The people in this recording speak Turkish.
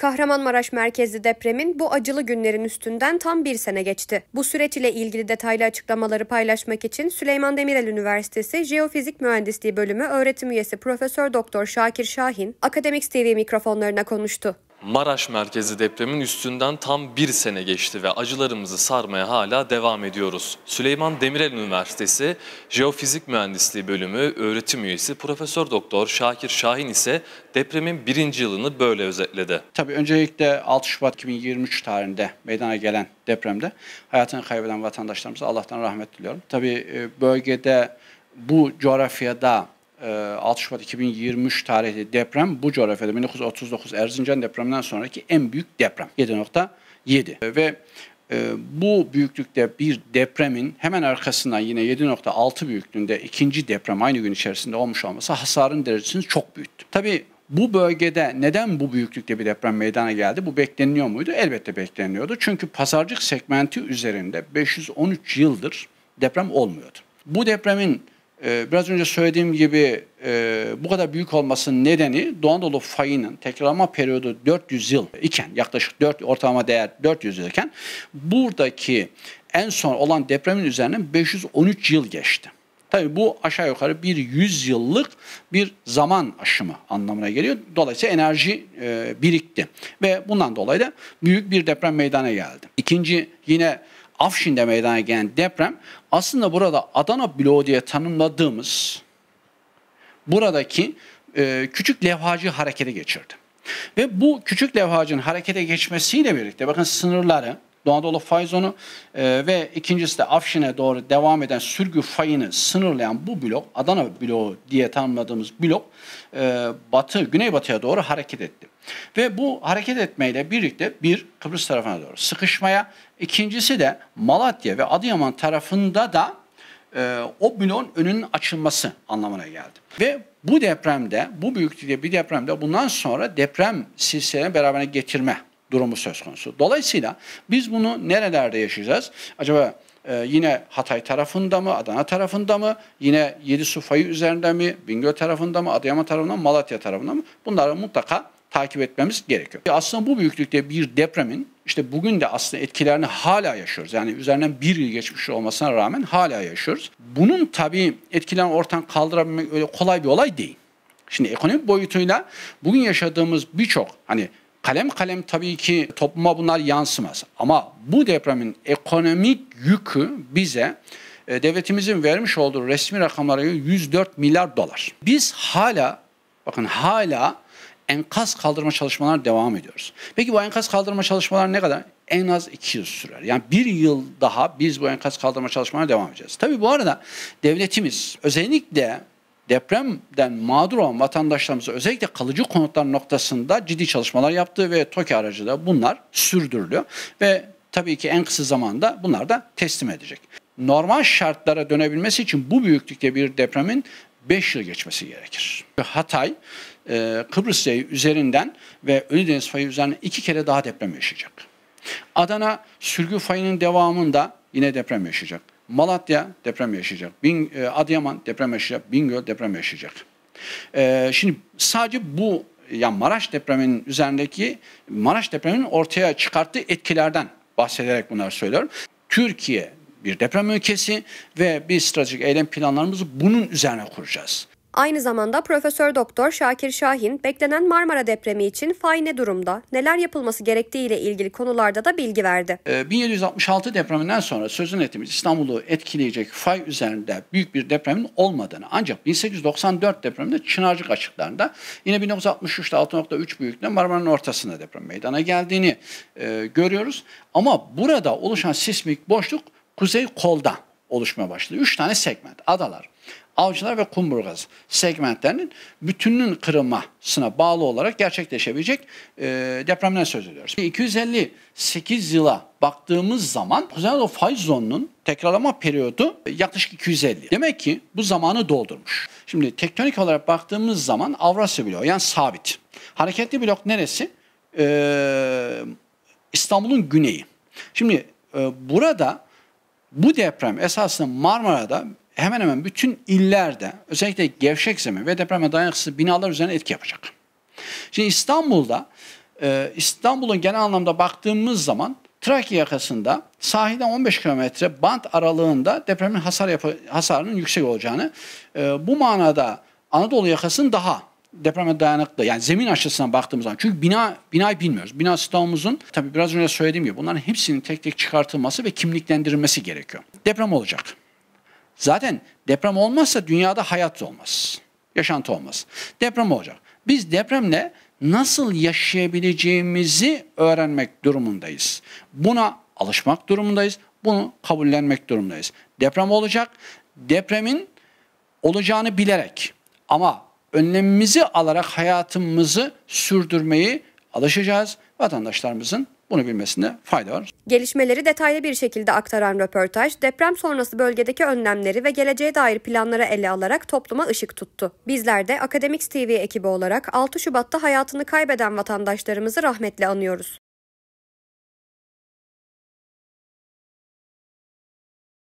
Kahramanmaraş merkezli depremin bu acılı günlerin üstünden tam bir sene geçti. Bu süreç ile ilgili detaylı açıklamaları paylaşmak için Süleyman Demirel Üniversitesi Jeofizik Mühendisliği Bölümü öğretim üyesi Profesör Doktor Şakir Şahin, Akademik TV mikrofonlarına konuştu. Maraş merkezi depremin üstünden tam bir sene geçti ve acılarımızı sarmaya hala devam ediyoruz. Süleyman Demirel Üniversitesi Jeofizik Mühendisliği Bölümü öğretim üyesi Profesör Doktor Şakir Şahin ise depremin birinci yılını böyle özetledi. Tabii öncelikle 6 Şubat 2023 tarihinde meydana gelen depremde hayatını kaybeden vatandaşlarımıza Allah'tan rahmet diliyorum. Tabii e, bölgede bu coğrafyada 6 Şubat 2023 tarihli deprem bu coğrafyada 1939 Erzincan depreminden sonraki en büyük deprem 7.7 ve bu büyüklükte bir depremin hemen arkasından yine 7.6 büyüklüğünde ikinci deprem aynı gün içerisinde olmuş olması hasarın derecesini çok büyüttü. Tabii bu bölgede neden bu büyüklükte bir deprem meydana geldi? Bu bekleniyor muydu? Elbette bekleniyordu. Çünkü pazarcık segmenti üzerinde 513 yıldır deprem olmuyordu. Bu depremin ee, biraz önce söylediğim gibi e, bu kadar büyük olmasının nedeni Doğu Anadolu fayının tekrarlama periyodu 400 yıl iken yaklaşık 4 ortalama değer 400 yıl iken buradaki en son olan depremin üzerinden 513 yıl geçti. Tabii bu aşağı yukarı bir 100 yıllık bir zaman aşımı anlamına geliyor. Dolayısıyla enerji e, birikti ve bundan dolayı da büyük bir deprem meydana geldi. İkinci yine Afşin'de meydana gelen deprem aslında burada Adana bloğu diye tanımladığımız buradaki e, küçük levhacı harekete geçirdi. Ve bu küçük levhacın harekete geçmesiyle birlikte bakın sınırları Doğadolu Anadolu e, ve ikincisi de Afşin'e doğru devam eden sürgü fayını sınırlayan bu blok Adana bloğu diye tanımladığımız blok e, batı güneybatıya doğru hareket etti. Ve bu hareket etmeyle birlikte bir Kıbrıs tarafına doğru sıkışmaya, ikincisi de Malatya ve Adıyaman tarafında da e, o bloğun önünün açılması anlamına geldi. Ve bu depremde, bu büyüklükte bir depremde bundan sonra deprem silsilesini beraberine getirme durumu söz konusu. Dolayısıyla biz bunu nerelerde yaşayacağız? Acaba ee, yine Hatay tarafında mı, Adana tarafında mı, yine Yedisu Fayı üzerinde mi, Bingöl tarafında mı, Adıyaman tarafında mı, Malatya tarafında mı? Bunları mutlaka takip etmemiz gerekiyor. E, aslında bu büyüklükte bir depremin işte bugün de aslında etkilerini hala yaşıyoruz. Yani üzerinden bir yıl geçmiş olmasına rağmen hala yaşıyoruz. Bunun tabii etkilerini ortadan kaldırabilmek öyle kolay bir olay değil. Şimdi ekonomik boyutuyla bugün yaşadığımız birçok hani kalem kalem tabii ki topluma bunlar yansımaz. Ama bu depremin ekonomik yükü bize e, devletimizin vermiş olduğu resmi rakamlara 104 milyar dolar. Biz hala bakın hala enkaz kaldırma çalışmalarına devam ediyoruz. Peki bu enkaz kaldırma çalışmaları ne kadar? En az iki yıl sürer. Yani bir yıl daha biz bu enkaz kaldırma çalışmalarına devam edeceğiz. Tabii bu arada devletimiz özellikle depremden mağdur olan vatandaşlarımızı özellikle kalıcı konutlar noktasında ciddi çalışmalar yaptı ve TOKİ aracı bunlar sürdürülüyor. Ve tabii ki en kısa zamanda bunlar da teslim edecek. Normal şartlara dönebilmesi için bu büyüklükte bir depremin 5 yıl geçmesi gerekir. Hatay, e, Kıbrıs Yayı üzerinden ve Ölüdeniz Fayı üzerinden iki kere daha deprem yaşayacak. Adana sürgü fayının devamında yine deprem yaşayacak. Malatya deprem yaşayacak. Bin, e, Adıyaman deprem yaşayacak. Bingöl deprem yaşayacak. E, şimdi sadece bu yani Maraş depreminin üzerindeki Maraş depreminin ortaya çıkarttığı etkilerden bahsederek bunları söylüyorum. Türkiye bir deprem ülkesi ve biz stratejik eylem planlarımızı bunun üzerine kuracağız. Aynı zamanda Profesör Doktor Şakir Şahin beklenen Marmara depremi için fay ne durumda, neler yapılması gerektiği ile ilgili konularda da bilgi verdi. 1766 ee, depreminden sonra sözün ettiğimiz İstanbul'u etkileyecek fay üzerinde büyük bir depremin olmadığını ancak 1894 depreminde Çınarcık açıklarında yine 1963'te 6.3 büyüklüğünde Marmara'nın ortasında deprem meydana geldiğini e, görüyoruz. Ama burada oluşan sismik boşluk kuzey kolda oluşmaya başladı. Üç tane segment. Adalar, Avcılar ve Kumburgaz segmentlerinin bütününün kırılmasına bağlı olarak gerçekleşebilecek e, depremden söz ediyoruz. 258 yıla baktığımız zaman özellikle Fay zonunun tekrarlama periyodu e, yaklaşık 250. Demek ki bu zamanı doldurmuş. Şimdi tektonik olarak baktığımız zaman Avrasya bloğu yani sabit. Hareketli blok neresi? Ee, İstanbul'un güneyi. Şimdi e, burada bu deprem esasında Marmara'da hemen hemen bütün illerde özellikle gevşek zemin ve depreme dayanıksız binalar üzerine etki yapacak. Şimdi İstanbul'da e, İstanbul'un genel anlamda baktığımız zaman Trakya yakasında sahilden 15 kilometre band aralığında depremin hasar yapı, hasarının yüksek olacağını e, bu manada Anadolu yakasının daha depreme dayanıklı yani zemin aşısına baktığımız zaman çünkü bina binayı bilmiyoruz. Bina stoğumuzun tabii biraz önce söylediğim gibi bunların hepsinin tek tek çıkartılması ve kimliklendirilmesi gerekiyor. Deprem olacak. Zaten deprem olmazsa dünyada hayat olmaz. Yaşantı olmaz. Deprem olacak. Biz depremle nasıl yaşayabileceğimizi öğrenmek durumundayız. Buna alışmak durumundayız. Bunu kabullenmek durumundayız. Deprem olacak. Depremin olacağını bilerek ama önlemimizi alarak hayatımızı sürdürmeyi alışacağız. Vatandaşlarımızın bunu bilmesinde fayda var. Gelişmeleri detaylı bir şekilde aktaran röportaj deprem sonrası bölgedeki önlemleri ve geleceğe dair planları ele alarak topluma ışık tuttu. Bizler de Akademiks TV ekibi olarak 6 Şubat'ta hayatını kaybeden vatandaşlarımızı rahmetle anıyoruz.